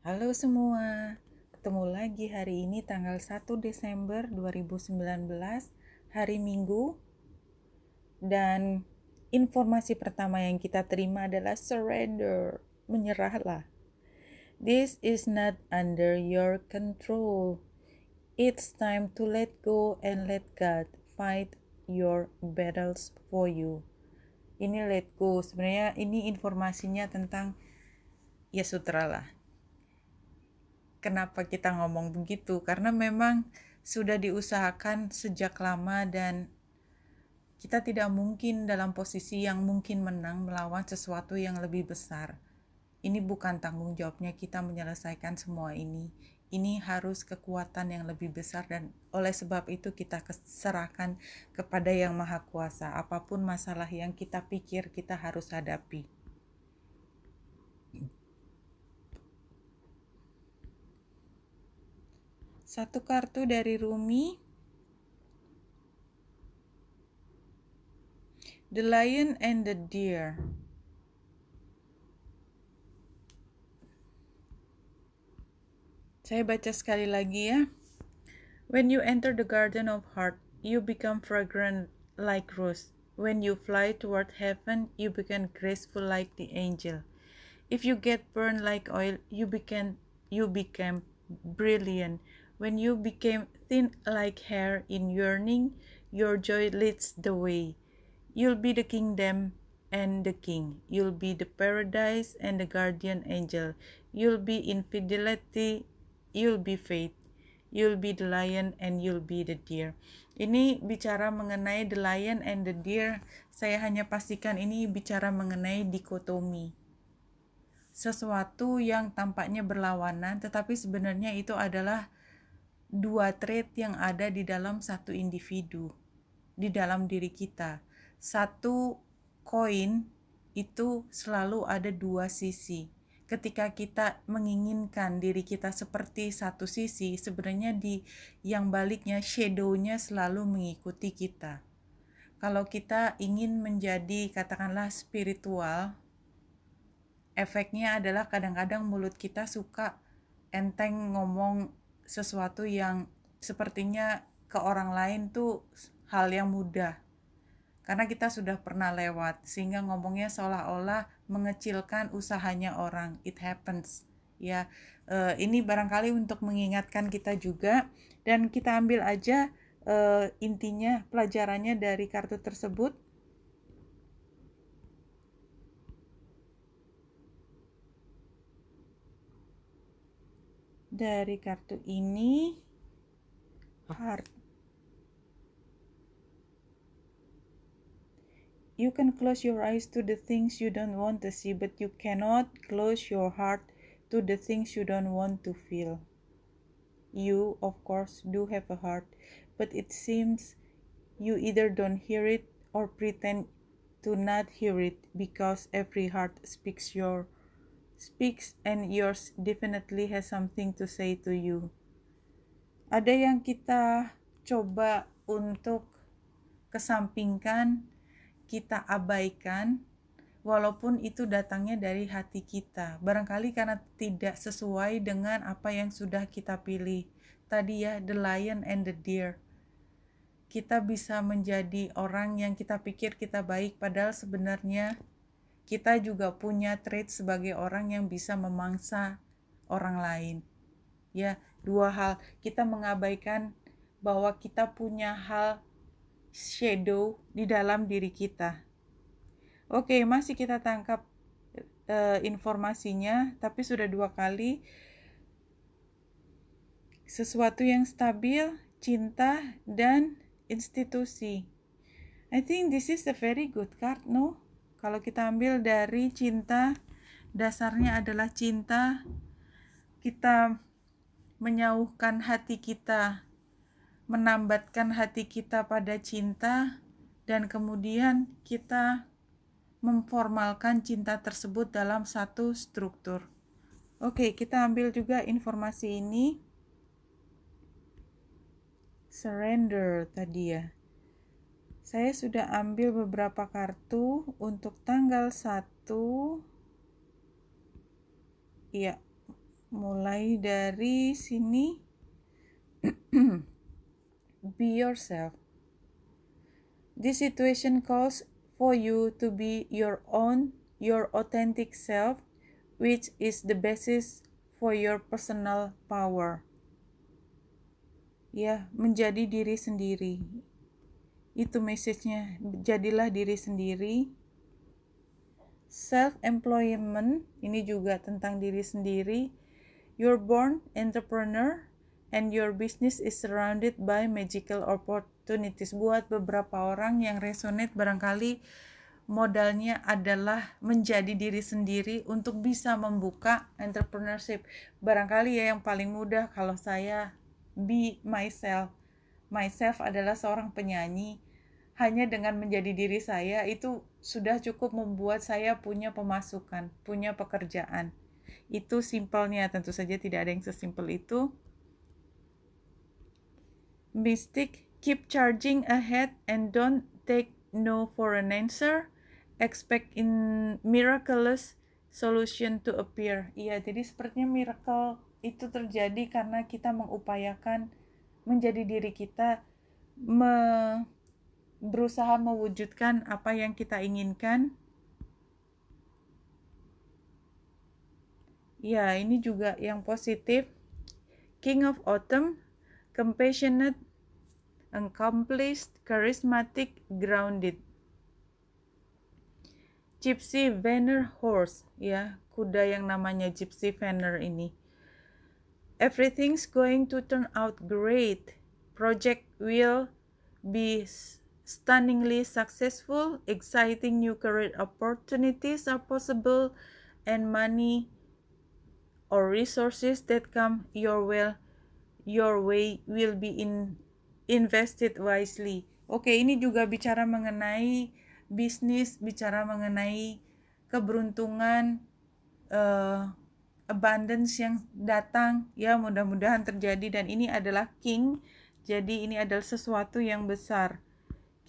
Halo semua, ketemu lagi hari ini tanggal 1 Desember 2019, hari Minggu. Dan informasi pertama yang kita terima adalah surrender, menyerahlah. This is not under your control. It's time to let go and let God fight your battles for you. Ini let go. Sebenarnya ini informasinya tentang ya sutra lah kenapa kita ngomong begitu karena memang sudah diusahakan sejak lama dan kita tidak mungkin dalam posisi yang mungkin menang melawan sesuatu yang lebih besar. Ini bukan tanggung jawabnya kita menyelesaikan semua ini. Ini harus kekuatan yang lebih besar dan oleh sebab itu kita serahkan kepada Yang Maha Kuasa apapun masalah yang kita pikir kita harus hadapi. Satu kartu dari Rumi. The Lion and the Deer. Saya baca sekali lagi ya. When you enter the garden of heart, you become fragrant like rose. When you fly toward heaven, you become graceful like the angel. If you get burned like oil, you become you become brilliant When you became thin like hair in yearning, your joy leads the way. You'll be the kingdom and the king. You'll be the paradise and the guardian angel. You'll be infidelity, you'll be faith. You'll be the lion and you'll be the deer. Ini bicara mengenai the lion and the deer. Saya hanya pastikan ini bicara mengenai dikotomi. Sesuatu yang tampaknya berlawanan tetapi sebenarnya itu adalah dua trait yang ada di dalam satu individu, di dalam diri kita. Satu koin itu selalu ada dua sisi. Ketika kita menginginkan diri kita seperti satu sisi, sebenarnya di yang baliknya shadownya selalu mengikuti kita. Kalau kita ingin menjadi katakanlah spiritual, efeknya adalah kadang-kadang mulut kita suka enteng ngomong sesuatu yang sepertinya ke orang lain tuh hal yang mudah. Karena kita sudah pernah lewat, sehingga ngomongnya seolah-olah mengecilkan usahanya orang. It happens. Ya, eh, ini barangkali untuk mengingatkan kita juga dan kita ambil aja eh, intinya pelajarannya dari kartu tersebut dari kartu ini heart you can close your eyes to the things you don't want to see but you cannot close your heart to the things you don't want to feel you of course do have a heart but it seems you either don't hear it or pretend to not hear it because every heart speaks your speaks and yours definitely has something to say to you. Ada yang kita coba untuk kesampingkan, kita abaikan, walaupun itu datangnya dari hati kita. Barangkali karena tidak sesuai dengan apa yang sudah kita pilih. Tadi ya, the lion and the deer. Kita bisa menjadi orang yang kita pikir kita baik, padahal sebenarnya kita juga punya trait sebagai orang yang bisa memangsa orang lain. Ya, dua hal. Kita mengabaikan bahwa kita punya hal shadow di dalam diri kita. Oke, masih kita tangkap e, informasinya, tapi sudah dua kali sesuatu yang stabil, cinta, dan institusi. I think this is a very good card, no? Kalau kita ambil dari cinta, dasarnya adalah cinta. Kita menyauhkan hati kita, menambatkan hati kita pada cinta, dan kemudian kita memformalkan cinta tersebut dalam satu struktur. Oke, kita ambil juga informasi ini. Surrender tadi ya. Saya sudah ambil beberapa kartu untuk tanggal 1 Ya, mulai dari sini be yourself. This situation calls for you to be your own, your authentic self, which is the basis for your personal power. Ya, menjadi diri sendiri. Itu message-nya. Jadilah diri sendiri. Self-employment, ini juga tentang diri sendiri. You're born entrepreneur and your business is surrounded by magical opportunities. Buat beberapa orang yang resonate barangkali modalnya adalah menjadi diri sendiri untuk bisa membuka entrepreneurship. Barangkali ya yang paling mudah kalau saya be myself. Myself adalah seorang penyanyi hanya dengan menjadi diri saya itu sudah cukup membuat saya punya pemasukan, punya pekerjaan. Itu simpelnya, tentu saja tidak ada yang sesimpel itu. Mystic, keep charging ahead and don't take no for an answer. Expect in miraculous solution to appear. Iya, jadi sepertinya miracle itu terjadi karena kita mengupayakan menjadi diri kita me berusaha mewujudkan apa yang kita inginkan. Ya, ini juga yang positif. King of Autumn, compassionate, accomplished, charismatic, grounded. Gypsy Vanner Horse, ya, kuda yang namanya Gypsy Vanner ini. Everything's going to turn out great. Project will be stunningly successful, exciting new career opportunities are possible, and money or resources that come your way, your way will be in, invested wisely. Oke, ini juga bicara mengenai bisnis, bicara mengenai keberuntungan, uh, abundance yang datang. Ya, mudah-mudahan terjadi dan ini adalah king. Jadi ini adalah sesuatu yang besar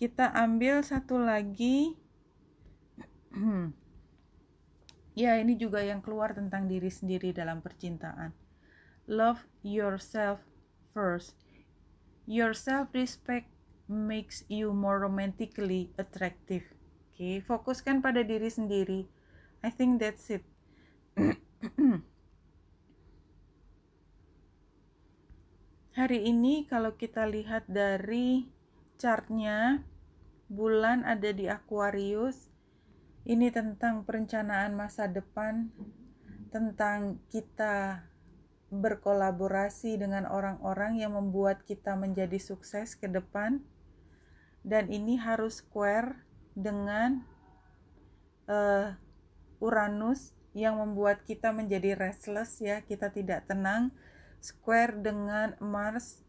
kita ambil satu lagi ya ini juga yang keluar tentang diri sendiri dalam percintaan love yourself first your self respect makes you more romantically attractive oke okay? fokuskan pada diri sendiri I think that's it hari ini kalau kita lihat dari chartnya bulan ada di Aquarius. Ini tentang perencanaan masa depan, tentang kita berkolaborasi dengan orang-orang yang membuat kita menjadi sukses ke depan. Dan ini harus square dengan uh, Uranus yang membuat kita menjadi restless ya, kita tidak tenang. Square dengan Mars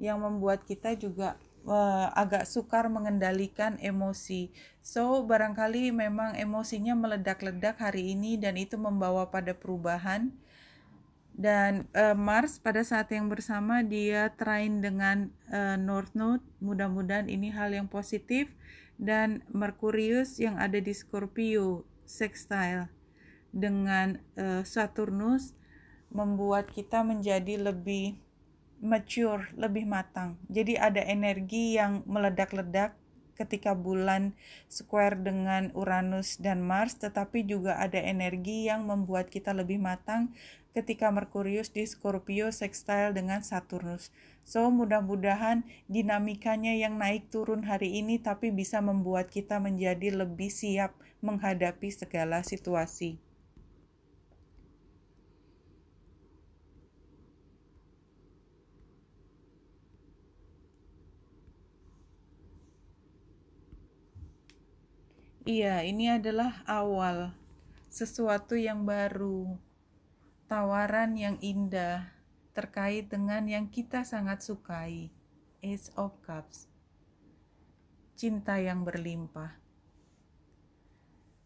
yang membuat kita juga uh, agak sukar mengendalikan emosi. So, barangkali memang emosinya meledak-ledak hari ini dan itu membawa pada perubahan. Dan uh, Mars pada saat yang bersama dia train dengan uh, North Node. Mudah-mudahan ini hal yang positif dan Merkurius yang ada di Scorpio sextile dengan uh, Saturnus membuat kita menjadi lebih mature, lebih matang. Jadi ada energi yang meledak-ledak ketika bulan square dengan Uranus dan Mars, tetapi juga ada energi yang membuat kita lebih matang ketika Merkurius di Scorpio sextile dengan Saturnus. So, mudah-mudahan dinamikanya yang naik turun hari ini tapi bisa membuat kita menjadi lebih siap menghadapi segala situasi. Iya, ini adalah awal sesuatu yang baru, tawaran yang indah terkait dengan yang kita sangat sukai, Ace of Cups. Cinta yang berlimpah.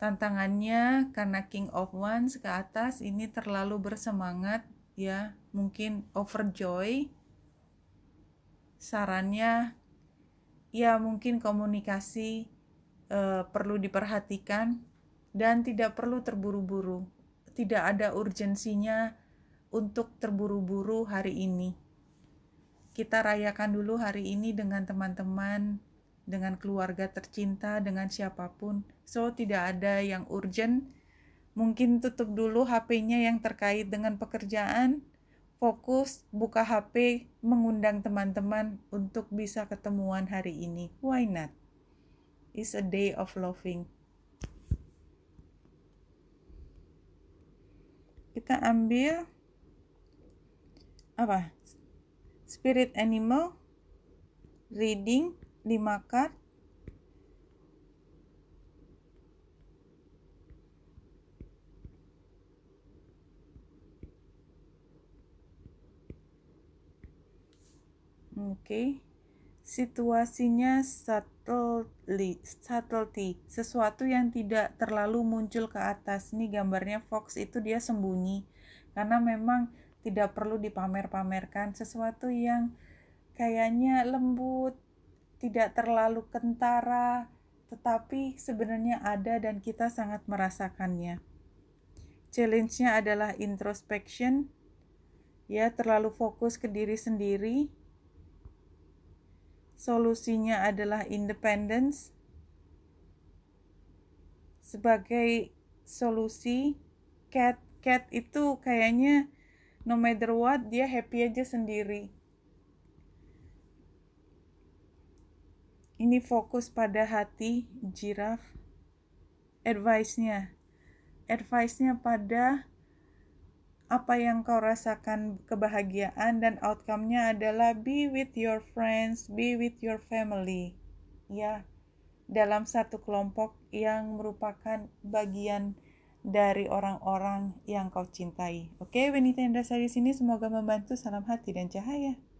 Tantangannya karena King of Wands ke atas ini terlalu bersemangat ya, mungkin overjoy. Sarannya ya mungkin komunikasi e, perlu diperhatikan dan tidak perlu terburu-buru. Tidak ada urgensinya untuk terburu-buru hari ini. Kita rayakan dulu hari ini dengan teman-teman, dengan keluarga tercinta, dengan siapapun. So, tidak ada yang urgent. Mungkin tutup dulu HP-nya yang terkait dengan pekerjaan, fokus buka HP mengundang teman-teman untuk bisa ketemuan hari ini. Why not? is a day of loving. Kita ambil apa? Spirit animal reading 5 card Oke. Okay situasinya subtlety, sesuatu yang tidak terlalu muncul ke atas. ini gambarnya fox itu dia sembunyi karena memang tidak perlu dipamer-pamerkan sesuatu yang kayaknya lembut, tidak terlalu kentara, tetapi sebenarnya ada dan kita sangat merasakannya. Challenge-nya adalah introspection, ya terlalu fokus ke diri sendiri, solusinya adalah independence sebagai solusi cat cat itu kayaknya no matter what dia happy aja sendiri ini fokus pada hati jiraf. advice-nya advice-nya pada apa yang kau rasakan kebahagiaan dan outcome-nya adalah be with your friends, be with your family. Ya, dalam satu kelompok yang merupakan bagian dari orang-orang yang kau cintai. Oke, Wenita Indra di sini semoga membantu salam hati dan cahaya.